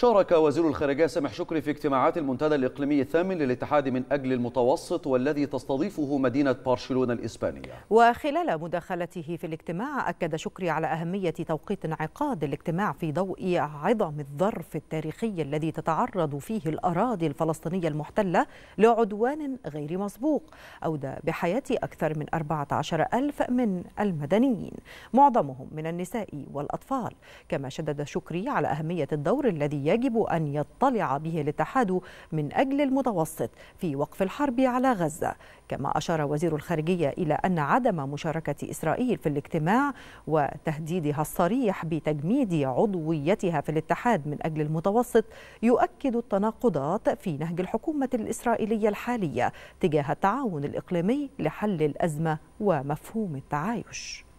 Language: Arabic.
شارك وزير الخارجية سامح شكري في اجتماعات المنتدى الإقليمي الثامن للاتحاد من أجل المتوسط والذي تستضيفه مدينة برشلونة الإسبانية وخلال مداخلته في الاجتماع أكد شكري على أهمية توقيت انعقاد الاجتماع في ضوء عظم الظرف التاريخي الذي تتعرض فيه الأراضي الفلسطينية المحتلة لعدوان غير مسبوق أودى بحياة أكثر من 14 ألف من المدنيين معظمهم من النساء والأطفال كما شدد شكري على أهمية الدور الذي يجب أن يطلع به الاتحاد من أجل المتوسط في وقف الحرب على غزة كما أشار وزير الخارجية إلى أن عدم مشاركة إسرائيل في الاجتماع وتهديدها الصريح بتجميد عضويتها في الاتحاد من أجل المتوسط يؤكد التناقضات في نهج الحكومة الإسرائيلية الحالية تجاه التعاون الإقليمي لحل الأزمة ومفهوم التعايش